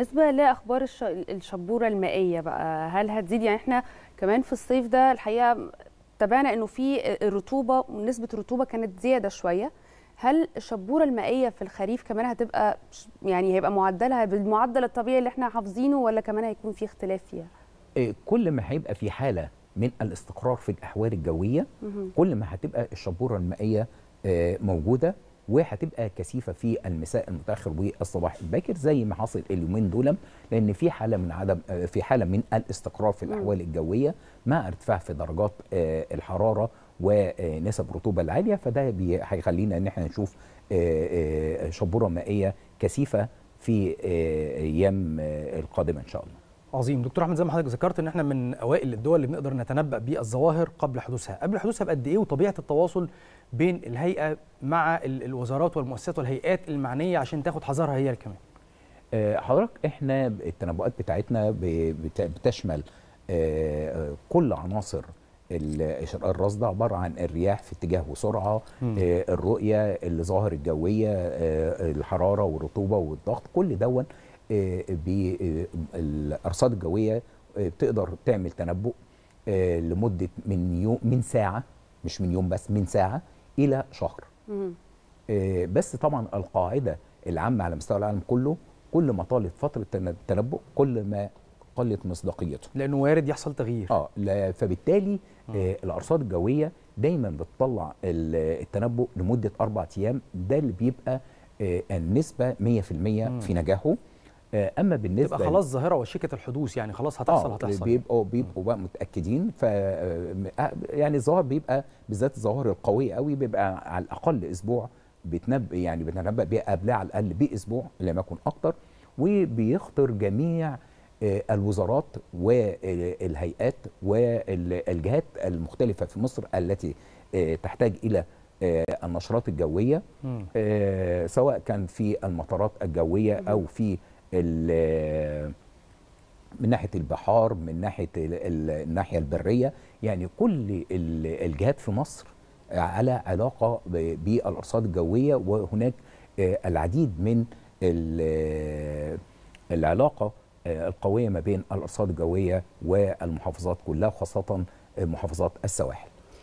بالنسبة لأخبار الشبورة المائية بقى هل هتزيد يعني احنا كمان في الصيف ده الحقيقة تابعنا انه في رطوبة نسبة رطوبة كانت زيادة شوية هل الشبورة المائية في الخريف كمان هتبقى يعني هيبقى معدلها بالمعدل الطبيعي اللي احنا حافظينه ولا كمان هيكون في اختلاف فيها؟ آه، كل ما هيبقى في حالة من الاستقرار في الأحوال الجوية كل ما هتبقى الشبورة المائية آه، موجودة وهتبقى كثيفه في المساء المتاخر والصباح الباكر زي ما حصل اليومين دول لان في حاله من عدم في حاله من الاستقرار في الاحوال الجويه مع ارتفاع في درجات آه، الحراره ونسب الرطوبه العاليه فده هيخلينا ان احنا نشوف آه، آه، شبوره مائيه كثيفه في ايام القادمه ان شاء الله عظيم دكتور احمد زي ما حضرتك ذكرت ان احنا من اوائل الدول اللي بنقدر نتنبا بالظواهر قبل حدوثها قبل حدوثها بقد ايه وطبيعه التواصل بين الهيئه مع الوزارات والمؤسسات والهيئات المعنيه عشان تاخد حذرها هي كمان آه، حضرتك احنا التنبؤات بتاعتنا بتشمل آه، كل عناصر الرصد عباره عن الرياح في اتجاه وسرعه آه، الرؤيه الظواهر الجويه الحراره والرطوبه والضغط كل دون آه، بالارصاد آه، الجويه آه، بتقدر تعمل تنبؤ لمده من يوم من ساعه مش من يوم بس من ساعه الى شهر بس طبعا القاعده العامه على مستوى العالم كله كل ما طالت فتره التنبؤ كل ما قلت مصداقيته لانه وارد يحصل تغيير اه لا فبالتالي آه الارصاد الجويه دايما بتطلع التنبؤ لمده اربع ايام ده اللي بيبقى آه النسبه 100% في نجاحه آه، اما بالنسبه تبقى خلاص ظاهره وشيكه الحدوث يعني خلاص هتحصل آه هتحصل بيبقوا بيبقوا بقى متاكدين ف آه، آه، يعني الظاهر بيبقى بالذات الظواهر القويه قوي بيبقى على الاقل اسبوع بتنبأ يعني بنتنبأ بيها قبلها على الاقل باسبوع لم يكن اكتر وبيخطر جميع الوزارات والهيئات والجهات المختلفه في مصر التي تحتاج الى النشرات الجويه سواء كان في المطارات الجويه او في من ناحيه البحار من ناحيه الناحيه البريه يعني كل الجهات في مصر على علاقه بالارصاد الجويه وهناك آه، العديد من العلاقه آه، القويه ما بين الارصاد الجويه والمحافظات كلها خاصه آه، محافظات السواحل